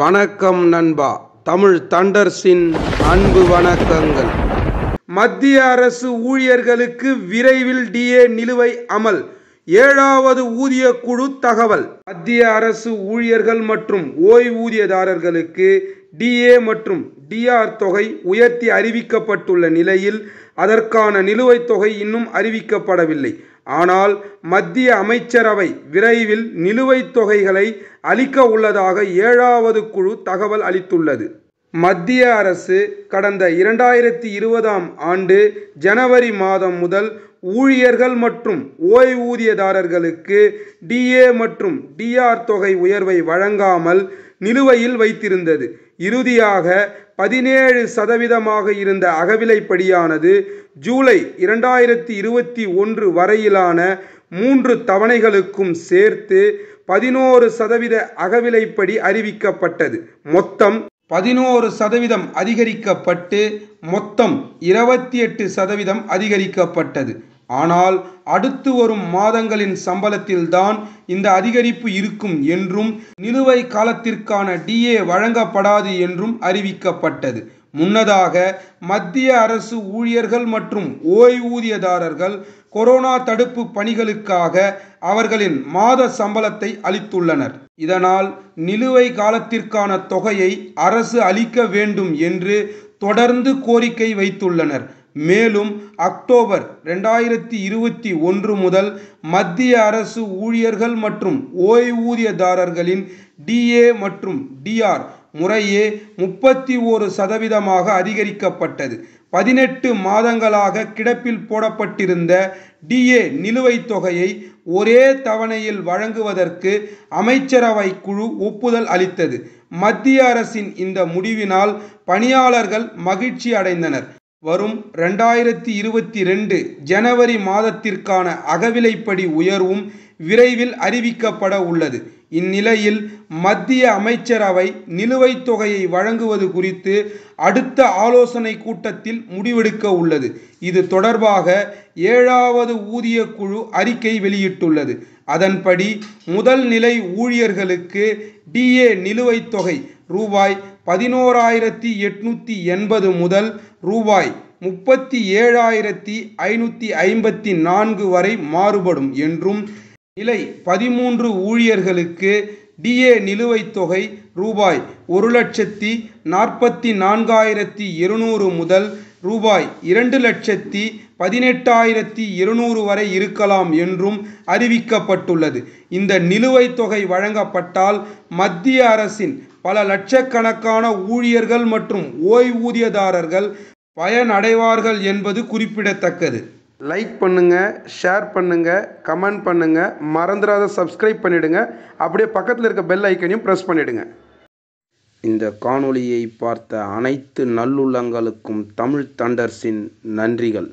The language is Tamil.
வணக்கம் நண்பா தமிழ் தண்டர்ஸின் அன்பு வணக்கங்கள் மத்திய அரசு ஊழியர்களுக்கு விரைவில் டிஏ நிலுவை அமல் ஏழாவது ஊதிய குழு தகவல் மத்திய அரசு ஊழியர்கள் மற்றும் ஓய்வூதியதாரர்களுக்கு டிஏ மற்றும் டிஆர் தொகை உயர்த்தி அறிவிக்கப்பட்டுள்ள நிலையில் அதற்கான நிலுவைத் தொகை இன்னும் அறிவிக்கப்படவில்லை ஆனால் மத்திய அமைச்சரவை விரைவில் நிலுவைத் தொகைகளை அளிக்க உள்ளதாக ஏழாவது குழு தகவல் அளித்துள்ளது மத்திய அரசு கடந்த இரண்டாயிரத்தி இருபதாம் ஆண்டு ஜனவரி மாதம் முதல் ஊழியர்கள் மற்றும் ஓய்வூதியதாரர்களுக்கு டிஏ மற்றும் டிஆர் தொகை உயர்வை வழங்காமல் நிலுவையில் வைத்திருந்தது. இறுதியாக பதினேழு சதவீதமாக இருந்த அகவிலைப்படியானது ஜூலை இரண்டாயிரத்தி இருபத்தி ஒன்று வரையிலான மூன்று தவணைகளுக்கும் சேர்த்து பதினோரு சதவீத அகவிலைப்படி அறிவிக்கப்பட்டது. மொத்தம் பதினோரு சதவீதம் அதிகரிக்கப்பட்டு மொத்தம் இருபத்தி எட்டு சதவீதம் அதிகரிக்கப்பட்டது ஆனால் அடுத்து வரும் மாதங்களின் சம்பளத்தில்தான் இந்த அதிகரிப்பு இருக்கும் என்றும் நிலுவை காலத்திற்கான டிஏ வழங்கப்படாது என்றும் அறிவிக்கப்பட்டது முன்னதாக மத்திய அரசு ஊழியர்கள் மற்றும் ஓய்வூதியதாரர்கள் கொரோனா தடுப்பு பணிகளுக்காக அவர்களின் மாத சம்பளத்தை அளித்துள்ளனர் இதனால் நிலுவை காலத்திற்கான தொகையை அரசு அளிக்க வேண்டும் என்று தொடர்ந்து கோரிக்கை வைத்துள்ளனர் மேலும் அக்டோபர் ரெண்டாயிரத்தி இருபத்தி ஒன்று முதல் மத்திய அரசு ஊழியர்கள் மற்றும் ஓய்வூதியதாரர்களின் டிஏ மற்றும் டிஆர் முறையே முப்பத்தி ஒரு சதவீதமாக அதிகரிக்கப்பட்டது பதினெட்டு மாதங்களாக கிடப்பில் போடப்பட்டிருந்த டிஏ நிலுவைத் தொகையை ஒரே தவணையில் வழங்குவதற்கு அமைச்சரவை குழு ஒப்புதல் அளித்தது மத்திய அரசின் இந்த முடிவினால் பணியாளர்கள் மகிழ்ச்சி அடைந்தனர் வரும் ரெண்டாயிரத்தி இருபத்தி ரெண்டு ஜனவரி மாதத்திற்கான அகவிலைப்படி உயர்வும் விரைவில் அறிவிக்கப்பட உள்ளது இந்நிலையில் மத்திய அமைச்சரவை நிலுவைத் தொகையை வழங்குவது குறித்து அடுத்த ஆலோசனை கூட்டத்தில் முடிவெடுக்க உள்ளது இது தொடர்பாக ஏழாவது ஊதிய குழு அறிக்கை வெளியிட்டுள்ளது அதன்படி முதல் நிலை ஊழியர்களுக்கு டிஏ நிலுவைத் தொகை ரூபாய் பதினோராயிரத்தி எட்நூற்றி எண்பது முதல் ரூபாய் முப்பத்தி ஏழாயிரத்தி ஐநூற்றி ஐம்பத்தி நான்கு வரை மாறுபடும் என்றும் நிலை பதிமூன்று ஊழியர்களுக்கு டிஏ நிலுவைத் தொகை ரூபாய் ஒரு லட்சத்தி நாற்பத்தி நான்காயிரத்தி இருநூறு முதல் ரூபாய் இரண்டு லட்சத்தி பதினெட்டாயிரத்தி இருநூறு வரை இருக்கலாம் என்றும் அறிவிக்கப்பட்டுள்ளது இந்த நிலுவைத் தொகை வழங்கப்பட்டால் மத்திய அரசின் பல லட்சக்கணக்கான ஊழியர்கள் மற்றும் ஓய்வூதியதாரர்கள் பயனடைவார்கள் என்பது குறிப்பிடத்தக்கது லைக் பண்ணுங்கள் ஷேர் பண்ணுங்கள் கமெண்ட் பண்ணுங்கள் மறந்துடாத சப்ஸ்கிரைப் பண்ணிடுங்க அப்படியே பக்கத்தில் இருக்க பெல் ஐக்கனையும் ப்ரெஸ் பண்ணிவிடுங்க இந்த காணொளியை பார்த்த அனைத்து நல்லுள்ளங்களுக்கும் தமிழ் தண்டர்ஸின் நன்றிகள்